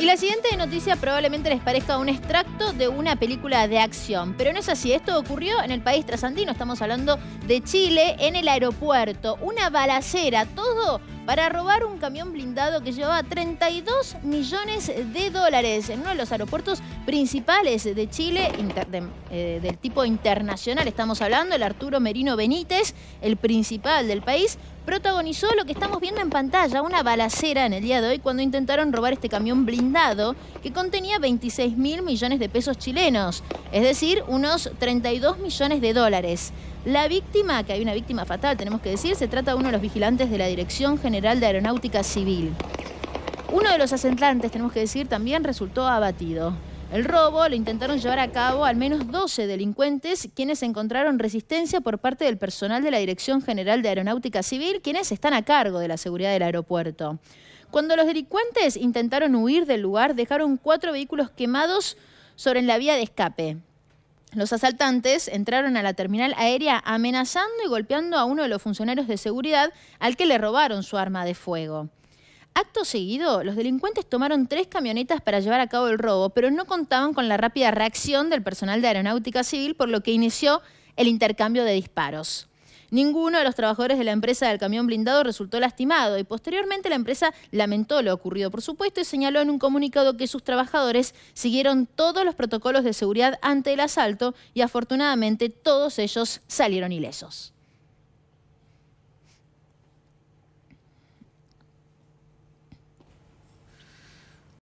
Y la siguiente noticia probablemente les parezca un extracto de una película de acción, pero no es así. Esto ocurrió en el país trasandino, estamos hablando de Chile, en el aeropuerto. Una balacera, todo para robar un camión blindado que llevaba 32 millones de dólares en uno de los aeropuertos principales de Chile, eh, del tipo internacional. Estamos hablando, el Arturo Merino Benítez, el principal del país, protagonizó lo que estamos viendo en pantalla, una balacera en el día de hoy cuando intentaron robar este camión blindado que contenía 26 mil millones de pesos chilenos, es decir, unos 32 millones de dólares. La víctima, que hay una víctima fatal, tenemos que decir, se trata de uno de los vigilantes de la Dirección General de Aeronáutica Civil. Uno de los asentantes, tenemos que decir, también resultó abatido. El robo lo intentaron llevar a cabo al menos 12 delincuentes, quienes encontraron resistencia por parte del personal de la Dirección General de Aeronáutica Civil, quienes están a cargo de la seguridad del aeropuerto. Cuando los delincuentes intentaron huir del lugar, dejaron cuatro vehículos quemados sobre la vía de escape. Los asaltantes entraron a la terminal aérea amenazando y golpeando a uno de los funcionarios de seguridad al que le robaron su arma de fuego. Acto seguido, los delincuentes tomaron tres camionetas para llevar a cabo el robo, pero no contaban con la rápida reacción del personal de Aeronáutica Civil, por lo que inició el intercambio de disparos. Ninguno de los trabajadores de la empresa del camión blindado resultó lastimado y posteriormente la empresa lamentó lo ocurrido, por supuesto, y señaló en un comunicado que sus trabajadores siguieron todos los protocolos de seguridad ante el asalto y afortunadamente todos ellos salieron ilesos.